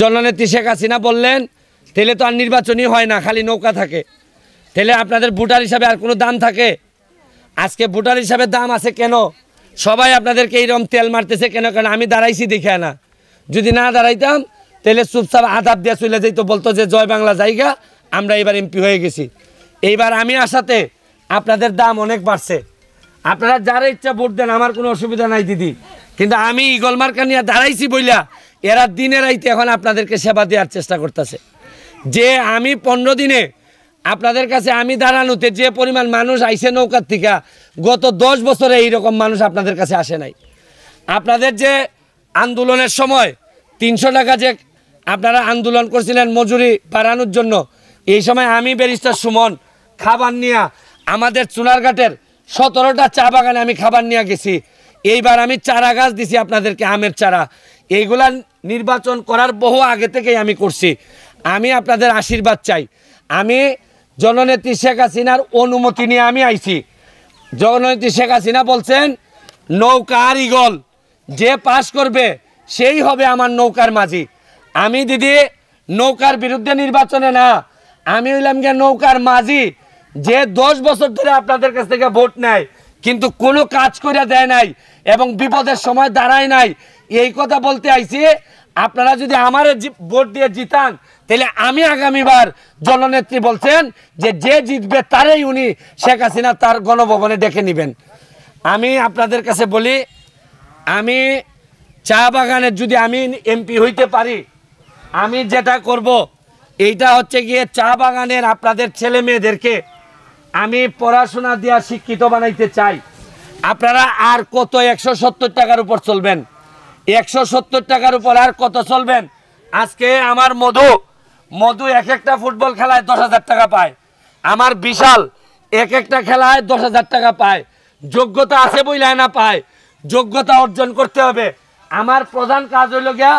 জননেত্রী শেখ হাসিনা বললেন তেলে তো আর নির্বাচনই হয় না খালি নৌকা থাকে তেলে আপনাদের ভোটার হিসাবে আর কোনো দাম থাকে আজকে ভোটার হিসাবে দাম আছে কেন সবাই আপনাদেরকে এইরকম তেল মারতেছে কেন কেন আমি দাঁড়াইছি দেখে না যদি না দাঁড়াইতাম তাহলে চুপচাপ আদাব দিয়ে চলে যেত বলতো যে জয় বাংলা জায়গা আমরা এবার এমপি হয়ে গেছি এইবার আমি আসাতে আপনাদের দাম অনেক বাড়ছে আপনারা যারা ইচ্ছা ভোট দেন আমার কোনো অসুবিধা নাই দিদি কিন্তু আমি ইগলমার্কা নিয়ে দাঁড়াইছি বইলা এরা দিনের আইতে এখন আপনাদেরকে সেবা দেওয়ার চেষ্টা করতেছে যে আমি পনেরো দিনে আপনাদের কাছে আমি দাঁড়ানোতে যে পরিমাণ মানুষ আইসে নৌকার থেকে গত দশ বছরে এইরকম মানুষ আপনাদের কাছে আসে নাই আপনাদের যে আন্দোলনের সময় তিনশো টাকা যে আপনারা আন্দোলন করছিলেন মজুরি বাড়ানোর জন্য এই সময় আমি ব্যারিস্টার সুমন খাবার নিয়ে আমাদের চুনারঘাটের সতেরোটা চা বাগানে আমি খাবার নিয়ে গেছি এইবার আমি চারা গাছ দিছি আপনাদেরকে আমের চারা এইগুলা নির্বাচন করার বহু আগে থেকেই আমি করছি আমি আপনাদের আশীর্বাদ চাই আমি জননেত্রী শেখ হাসিনার অনুমতি নিয়ে আমি আইছি জননেত্রী শেখ হাসিনা বলছেন নৌকার ইগল যে পাশ করবে সেই হবে আমার নৌকার মাঝি আমি দিদি নৌকার বিরুদ্ধে নির্বাচনে না আমি হইলাম গিয়ে নৌকার মাঝি যে দশ বছর ধরে আপনাদের কাছ থেকে ভোট নেয় কিন্তু কোনো কাজ করে দেয় নাই এবং বিপদের সময় দাঁড়ায় নাই এই কথা বলতে আইছি আপনারা যদি আমার ভোট দিয়ে জিতান তাহলে আমি আগামীবার জননেত্রী বলছেন যে যে জিতবে তারই উনি শেখ হাসিনা তার গণভবনে ডেকে নেবেন আমি আপনাদের কাছে বলি আমি চা বাগানের যদি আমি এমপি হইতে পারি আমি যেটা করব এইটা হচ্ছে গিয়ে চা বাগানের আপনাদের ছেলে মেয়েদেরকে আমি পড়াশোনা দিয়া শিক্ষিত বানাইতে চাই আপনারা আর কত একশো সত্তর টাকার উপর চলবেন একশো সত্তর টাকার উপর আর কত চলবেন আজকে আমার মধু মধু এক একটা ফুটবল খেলায় দশ হাজার টাকা পায় আমার বিশাল এক একটা খেলায় দশ হাজার টাকা পায় যোগ্যতা আছে বইলায় না পায় যোগ্যতা অর্জন করতে হবে আমার প্রধান কাজ হইল গিয়া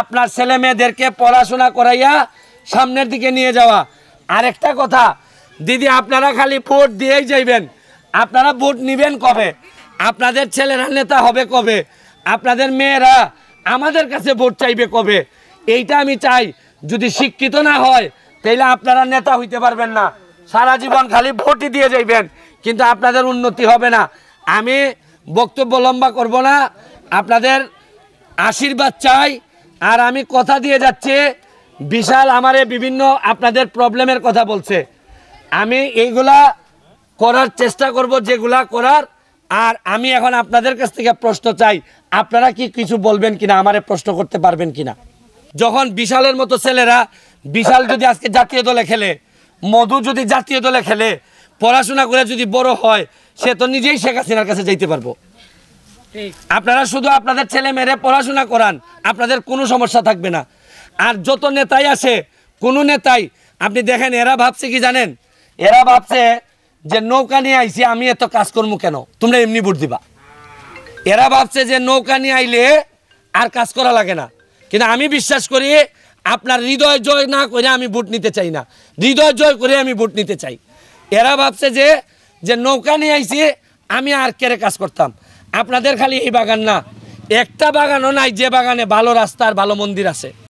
আপনার ছেলে মেয়েদেরকে পড়াশোনা করাইয়া সামনের দিকে নিয়ে যাওয়া আরেকটা কথা দিদি আপনারা খালি ভোট দিয়েই যাইবেন আপনারা ভোট নিবেন কবে আপনাদের ছেলেরা নেতা হবে কবে আপনাদের মেয়েরা আমাদের কাছে ভোট চাইবে কবে এইটা আমি চাই যদি শিক্ষিত না হয় তাইলে আপনারা নেতা হইতে পারবেন না সারা জীবন খালি ভোটই দিয়ে যাইবেন কিন্তু আপনাদের উন্নতি হবে না আমি বক্তব্য লম্বা করব না আপনাদের আশীর্বাদ চাই আর আমি কথা দিয়ে যাচ্ছে বিশাল আমারে বিভিন্ন আপনাদের প্রবলেমের কথা বলছে আমি এইগুলা করার চেষ্টা করব যেগুলা করার আর আমি এখন আপনাদের কাছ থেকে প্রশ্ন চাই আপনারা কি কিছু বলবেন কিনা আমারে প্রশ্ন করতে পারবেন কিনা যখন বিশালের মতো ছেলেরা বিশাল যদি আজকে জাতীয় দলে খেলে মধু যদি জাতীয় দলে খেলে পড়াশোনা করে যদি বড় হয় সে তো নিজেই শেখ হাসিনার কাছে যাইতে পারবো আপনারা শুধু আপনাদের ছেলে মেয়েরা পড়াশোনা করান আপনাদের কোনো সমস্যা থাকবে না আর যত নেতাই আসে কোনো নেতাই আপনি দেখেন এরা ভাবছে কি জানেন এরা ভাবছে যে নৌকা নিয়ে আইসি আমি এত কাজ কাজকর্ম কেন তোমরা এমনি ভোট দিবা এরা ভাবছে যে নৌকা নিয়ে আইলে আর কাজ করা লাগে না কিন্তু আমি বিশ্বাস করি আপনার হৃদয় জয় না করে আমি ভোট নিতে চাই না হৃদয় জয় করে আমি ভোট নিতে চাই এরা ভাবছে যে যে নৌকা নিয়ে আইসি আমি আর কেড়ে কাজ করতাম আপনাদের খালি এই বাগান না একটা বাগানও নাই যে বাগানে ভালো রাস্তা আর ভালো মন্দির আছে